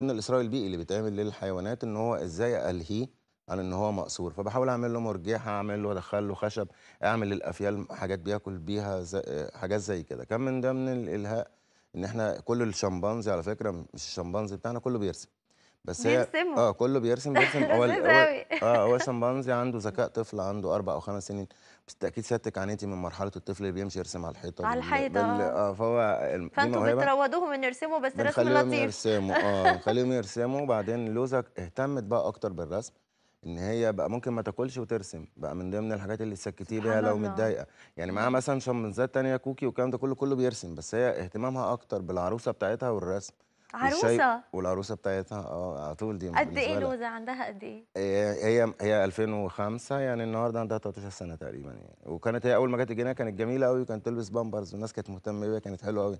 من الاسراء البيئي اللي بيتعمل للحيوانات ان هو ازاي الهيه عن ان هو مقصور فبحاول اعمل له مرجيحه اعمل له ادخل له خشب اعمل للافيال حاجات بياكل بيها زي حاجات زي كده كان من ضمن الالهاء ان احنا كل الشمبانزي على فكره مش الشمبانزي بتاعنا كله بيرسم بس بيرسموا اه كله بيرسم بيرسم هو اه هو شمبانزي عنده ذكاء طفل عنده اربع او خمس سنين بس تاكيد سيادتك عانيتي من مرحله الطفل اللي بيمشي يرسم على الحيطه على الحيطه بال... اه فهو فانتوا بتروضوهم ان يرسموا بس رسم لطيف خليهم يرسموا اه خليهم يرسموا وبعدين لوزك اهتمت بقى اكتر بالرسم ان هي بقى ممكن ما تاكلش وترسم بقى من ضمن الحاجات اللي تسكتيه بيها لو متضايقه يعني معاها مثلا شمبانزات تانية كوكي والكلام ده كله كله بيرسم بس هي اهتمامها اكتر بالعروسه بتاعتها والرسم عروسه والعروسه بتاعتها اه على طول دي قد ايه لوزه عندها قد ايه؟ هي هي 2005 يعني النهارده عندها 13 سنه تقريبا يعني وكانت هي اول ما جت الجنينه كانت جميله قوي كانت تلبس بامبرز والناس كانت مهتمه بيها كانت حلوه قوي